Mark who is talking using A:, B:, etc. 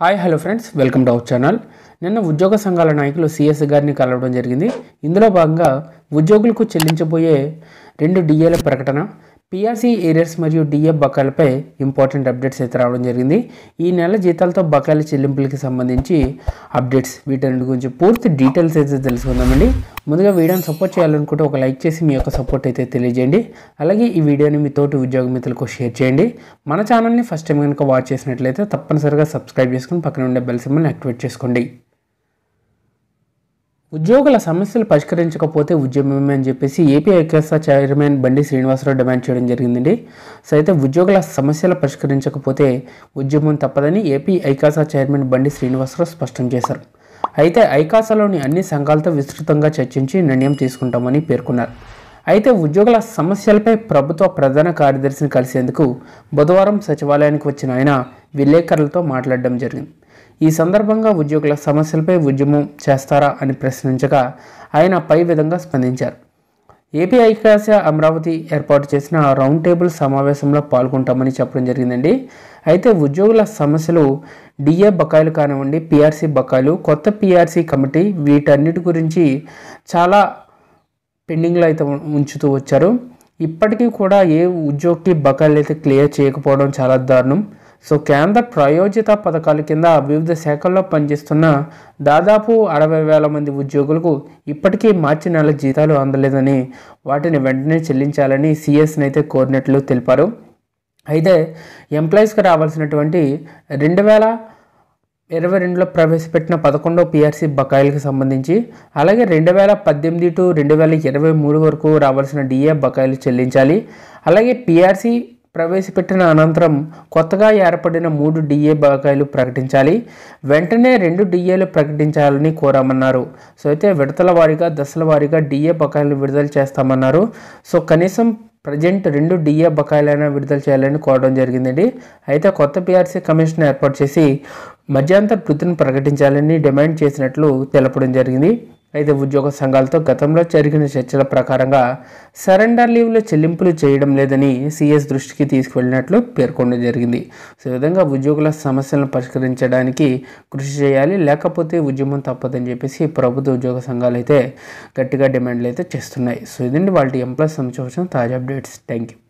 A: hi hello friends welcome to our channel నిన్న ఉద్యోగ సంఘాల నాయకులు సిఎస్ గారిని కలవడం జరిగింది ఇందులో భాగంగా ఉద్యోగులకు చెల్లించబోయే రెండు డిఏల ప్రకటన పిఆర్సీ ఏరియర్స్ మరియు డిఎఫ్ బకాయిలపై ఇంపార్టెంట్ అప్డేట్స్ అయితే రావడం జరిగింది ఈ నెల జీతాలతో బకాయిల చెల్లింపులకి సంబంధించి అప్డేట్స్ వీటన్నిటి గురించి పూర్తి డీటెయిల్స్ అయితే తెలుసుకుందామండి ముందుగా వీడియోని సపోర్ట్ చేయాలనుకుంటే ఒక లైక్ చేసి మీ యొక్క సపోర్ట్ అయితే తెలియజేయండి అలాగే ఈ వీడియోని మీ తోటి ఉద్యోగ మిత్రులకు షేర్ చేయండి మన ఛానల్ని ఫస్ట్ టైం కనుక వాచ్ చేసినట్లయితే తప్పనిసరిగా సబ్స్క్రైబ్ చేసుకుని పక్కన ఉండే బెల్ సింబల్ని యాక్టివేట్ చేసుకోండి ఉద్యోగుల సమస్యలు పరిష్కరించకపోతే ఉద్యమమే అని చెప్పేసి ఏపీ ఐక్యత చైర్మన్ బండి శ్రీనివాసరావు డిమాండ్ చేయడం జరిగిందండి సో అయితే ఉద్యోగుల సమస్యలు పరిష్కరించకపోతే ఉద్యమం తప్పదని ఏపీ ఐకాస చైర్మన్ బండి శ్రీనివాసరావు స్పష్టం చేశారు అయితే ఐకాసలోని అన్ని సంఘాలతో విస్తృతంగా చర్చించి నిర్ణయం తీసుకుంటామని పేర్కొన్నారు అయితే ఉద్యోగుల సమస్యలపై ప్రభుత్వ ప్రధాన కార్యదర్శిని కలిసేందుకు బుధవారం సచివాలయానికి వచ్చిన ఆయన విలేకరులతో మాట్లాడడం జరిగింది ఈ సందర్భంగా ఉద్యోగుల సమస్యలపై ఉద్యమం చేస్తారా అని ప్రశ్నించగా ఆయన పై విధంగా స్పందించారు ఏపీ ఐక్యరాజ్య అమరావతి ఏర్పాటు చేసిన రౌండ్ టేబుల్ సమావేశంలో పాల్గొంటామని చెప్పడం జరిగిందండి అయితే ఉద్యోగుల సమస్యలు డిఏ బకాయిలు కానివ్వండి పిఆర్సీ బకాయిలు కొత్త పిఆర్సీ కమిటీ వీటన్నిటి గురించి చాలా పెండింగ్లో అయితే ఉంచుతూ వచ్చారు ఇప్పటికీ కూడా ఏ ఉద్యోగికి బకాయిలు అయితే క్లియర్ చేయకపోవడం చాలా దారుణం సో కేంద్ర ప్రాయోజిత పథకాల కింద వివిధ శాఖల్లో పనిచేస్తున్న దాదాపు అరవై వేల మంది ఉద్యోగులకు ఇప్పటికీ మార్చి నెల జీతాలు అందలేదని వాటిని వెంటనే చెల్లించాలని సిఎస్ని అయితే కోరినట్లు తెలిపారు అయితే ఎంప్లాయీస్కి రావాల్సినటువంటి రెండు వేల ఇరవై రెండులో ప్రవేశపెట్టిన పదకొండో పీఆర్సీ బకాయిలకు సంబంధించి అలాగే రెండు వేల పద్దెనిమిది టు రెండు వేల ఇరవై మూడు వరకు రావాల్సిన డిఏ బకాయిలు చెల్లించాలి అలాగే పీఆర్సీ ప్రవేశపెట్టిన అనంతరం కొత్తగా ఏర్పడిన మూడు డిఏ బకాయిలు ప్రకటించాలి వెంటనే రెండు డిఏలు ప్రకటించాలని కోరామన్నారు సో అయితే విడతల వారీగా దశల వారీగా డిఏ బకాయిలు విడుదల చేస్తామన్నారు సో కనీసం ప్రజెంట్ రెండు డిఏ బకాయిలైనా విడుదల చేయాలని కోరడం జరిగిందండి అయితే కొత్త పిఆర్సీ కమిషన్ ఏర్పాటు చేసి మధ్యాంతర వృత్తిని ప్రకటించాలని డిమాండ్ చేసినట్లు తెలపడం జరిగింది అయితే ఉద్యోగ సంఘాలతో గతంలో జరిగిన చర్చల ప్రకారంగా సరెండర్ లీవ్లో చెల్లింపులు చేయడం లేదని సిఎస్ దృష్టికి తీసుకువెళ్ళినట్లు పేర్కొనడం జరిగింది సో విధంగా ఉద్యోగుల సమస్యలను పరిష్కరించడానికి కృషి చేయాలి లేకపోతే ఉద్యమం తప్పదని చెప్పేసి ప్రభుత్వ ఉద్యోగ సంఘాలు అయితే గట్టిగా డిమాండ్లు అయితే చేస్తున్నాయి సో ఇదండి వాళ్ళ ఎంప్లాయీస్ సంబంధించిన తాజా అప్డేట్స్ థ్యాంక్ యూ